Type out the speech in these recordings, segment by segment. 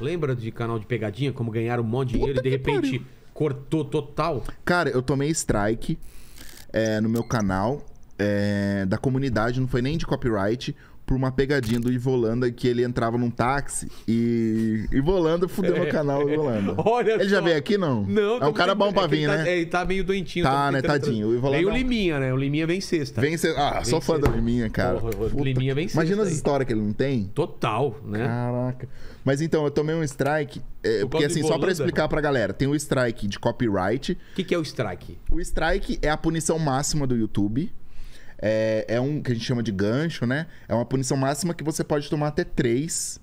Lembra de canal de pegadinha, como ganharam um monte de dinheiro Puta e de repente pariu. cortou total? Cara, eu tomei strike é, no meu canal é, da comunidade, não foi nem de copyright por uma pegadinha do Ivolanda que ele entrava num táxi e Ivolanda fudeu é, no canal Ivolanda. Olha Ele só. já veio aqui, não? Não. É um cara bom pra é vir, tá- né? Tá, é, ele tá meio doentinho. Tá, tá né? Tadinho. O Ivolanda... Vem o Liminha, né? O Liminha vem sexta. Vem sexta. Ah, vem sou fã sexta. do Liminha, cara. o Liminha vem sexta. Imagina as histórias que ele não tem. Total, né? Caraca. Mas então, eu tomei um strike. É, porque assim, só para explicar pra galera, tem o strike de copyright. O que, que é o strike? O strike é a punição máxima do YouTube é, é um que a gente chama de gancho, né? É uma punição máxima que você pode tomar até três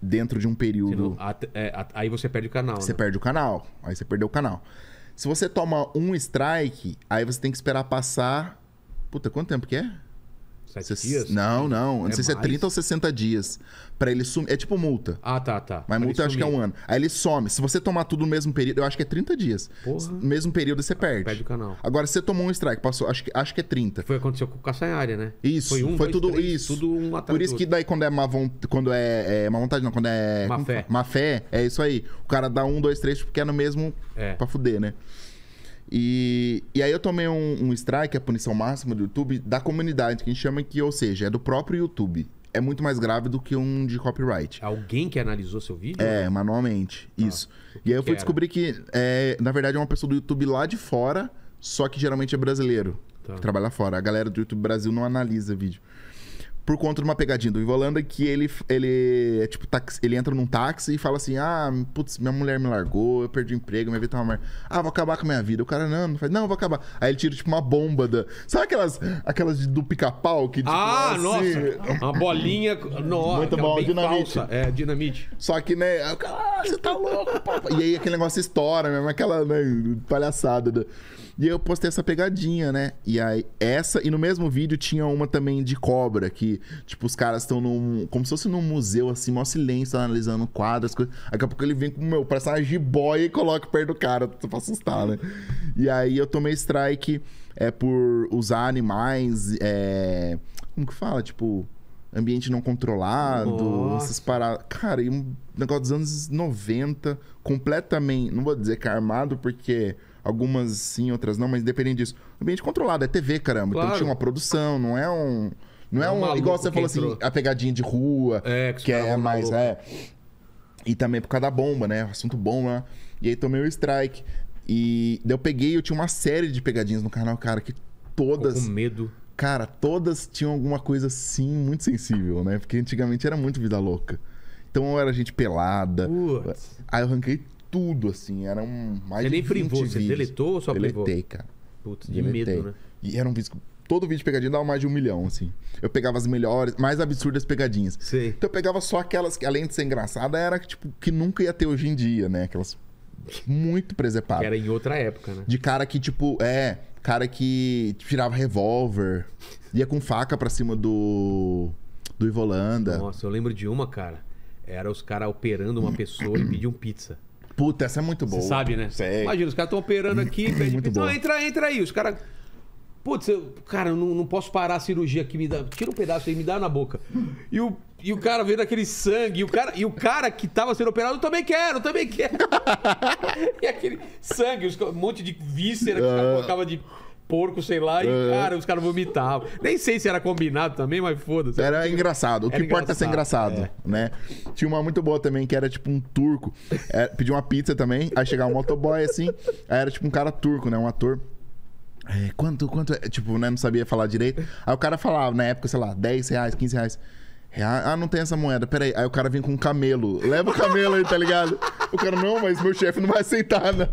dentro de um período. Não, at, é, at, aí você perde o canal. Você né? perde o canal. Aí você perdeu o canal. Se você toma um strike, aí você tem que esperar passar. Puta, quanto tempo que é? sete Se... dias? Não, não. Não é sei mais? se é 30 ou 60 dias. para ele sumir. É tipo multa. Ah, tá, tá. Mas pra multa acho que é um ano. Aí ele some. Se você tomar tudo no mesmo período, eu acho que é 30 dias. Porra. No mesmo período você ah, perde. Perde o canal. Agora, se você tomou um strike, passou, acho que, acho que é 30. Foi o que aconteceu com o Caçanhária, né? Isso. Foi um, foi dois, tudo três, isso. Tudo um Por isso que daí quando é má, vontade, quando é, é má vontade, não, quando é. Má fé. Má fé, é isso aí. O cara dá um, dois, três, porque é no mesmo. É. Pra fuder, né? E, e aí eu tomei um, um strike, a punição máxima do YouTube, da comunidade, que a gente chama que, ou seja, é do próprio YouTube é muito mais grave do que um de copyright. Alguém que analisou seu vídeo? É, manualmente. Ah, isso. E aí eu fui descobrir que, é, na verdade, é uma pessoa do YouTube lá de fora, só que geralmente é brasileiro. Tá. Que trabalha fora. A galera do YouTube Brasil não analisa vídeo por conta de uma pegadinha do Ivolanda que ele ele é tipo táxi ele entra num táxi e fala assim: "Ah, putz, minha mulher me largou, eu perdi o emprego, minha vida tá uma merda. Ah, vou acabar com a minha vida". O cara não, não faz, não, vou acabar. Aí ele tira tipo uma bomba da, sabe aquelas aquelas do pica-pau que tipo, Ah, assim... nossa. Uma bolinha, nossa, muito bom, dinamite. Falsa. É, dinamite. Só que né, o cara ah, você tá louco, papai. E aí aquele negócio estoura mesmo, aquela né, palhaçada. Do... E eu postei essa pegadinha, né? E aí, essa, e no mesmo vídeo tinha uma também de cobra, que, tipo, os caras estão num. Como se fosse num museu, assim, maior silêncio, analisando quadros, coisas. Daqui a pouco ele vem com, meu, parece uma jiboia e coloca perto do cara pra assustar, né? E aí eu tomei strike é, por usar animais. É... Como que fala? Tipo ambiente não controlado, Nossa. essas paradas. Cara, e um negócio dos anos 90, completamente, não vou dizer que é armado, porque algumas sim, outras não, mas dependendo disso. Ambiente controlado, é TV, caramba. Então claro. Então tinha uma produção, não é um. Não é, é um. igual você falou assim, entrou. assim, a pegadinha de rua, é, que, que é mais. É. E também por causa da bomba, né? Assunto bomba. Né, e aí tomei o strike. E daí eu peguei, eu tinha uma série de pegadinhas no canal, cara, que todas. Com medo. Cara, todas tinham alguma coisa assim muito sensível, né? Porque antigamente era muito vida louca. Então era gente pelada. Putz. Aí eu ranquei tudo, assim. Era um mais Você nem privou, você deletou ou só privou? Deletei, cara. Putz, de Deletei. medo, né? E era um vídeo todo vídeo de pegadinha dava mais de um milhão, assim. Eu pegava as melhores, mais absurdas pegadinhas. Sim. Então eu pegava só aquelas que, além de ser engraçada, era tipo, que nunca ia ter hoje em dia, né? Aquelas muito presepadas. Que era em outra época, né? De cara que, tipo, é, cara que tirava revólver, ia com faca pra cima do. do Ivolanda. Nossa, eu lembro de uma, cara. Era os caras operando uma pessoa e pediam pizza. Puta, essa é muito boa. Você sabe, né? Sei. Imagina, os caras estão operando aqui, é pede muito pizza. Boa. Não, entra, entra aí. Os caras. Putz, eu, cara, eu não, não posso parar a cirurgia aqui, me dá. Tira um pedaço aí, me dá na boca. E o, e o cara vendo aquele sangue, e o cara, e o cara que tava sendo operado, eu também quero, eu também quero. e aquele sangue, um monte de víscera que os caras é. de porco, sei lá, e, é. cara, os caras vomitavam. Nem sei se era combinado também, mas foda-se. Era engraçado. O que importa é ser engraçado, é. né? Tinha uma muito boa também, que era tipo um turco. É, pediu uma pizza também, aí chegava um motoboy assim, aí era tipo um cara turco, né? Um ator. É, quanto, quanto é? Tipo, né? Não sabia falar direito. Aí o cara falava, na época, sei lá, 10 reais, 15 reais. Ah, não tem essa moeda, peraí. Aí o cara vem com um camelo. Leva o camelo aí, tá ligado? O cara, não, mas meu chefe não vai aceitar, né?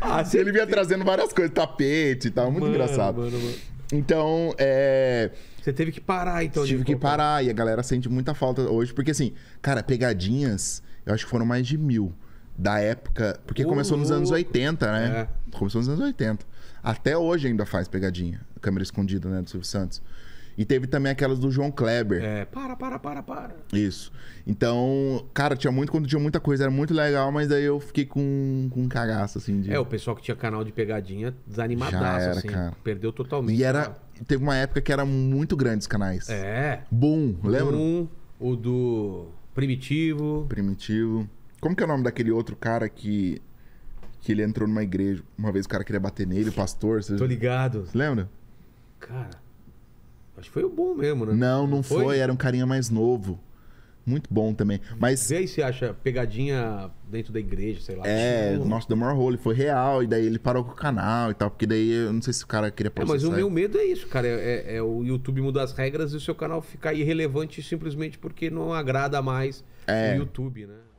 Ah, ele vinha trazendo várias coisas, tapete e tal, muito mano, engraçado. Mano, mano. Então, é. Você teve que parar, então. Tive que parar, e a galera sente muita falta hoje, porque assim, cara, pegadinhas, eu acho que foram mais de mil da época. Porque começou nos anos 80, né? É. Começou nos anos 80. Até hoje ainda faz pegadinha. Câmera escondida, né? Do Silvio Santos. E teve também aquelas do João Kleber. É, para, para, para, para. Isso. Então, cara, tinha muito, quando tinha muita coisa, era muito legal, mas daí eu fiquei com, com um cagaço, assim. De... É, o pessoal que tinha canal de pegadinha desanimadaço, era, assim. Cara. Perdeu totalmente. E era. Cara. Teve uma época que era muito grande os canais. É. Boom, lembra? Boom, o do Primitivo. Primitivo. Como que é o nome daquele outro cara que. Que ele entrou numa igreja. Uma vez o cara queria bater nele, o pastor. Você... Tô ligado. Você lembra? Cara. Acho que foi o bom mesmo, né? Não, não foi? foi. Era um carinha mais novo. Muito bom também. Mas. Vê aí se acha pegadinha dentro da igreja, sei lá. É, tipo... nosso The More Holy foi real, e daí ele parou com o canal e tal, porque daí eu não sei se o cara queria processar. É, mas o meu medo é isso, cara. É, é, é o YouTube mudar as regras e o seu canal ficar irrelevante simplesmente porque não agrada mais é. o YouTube, né?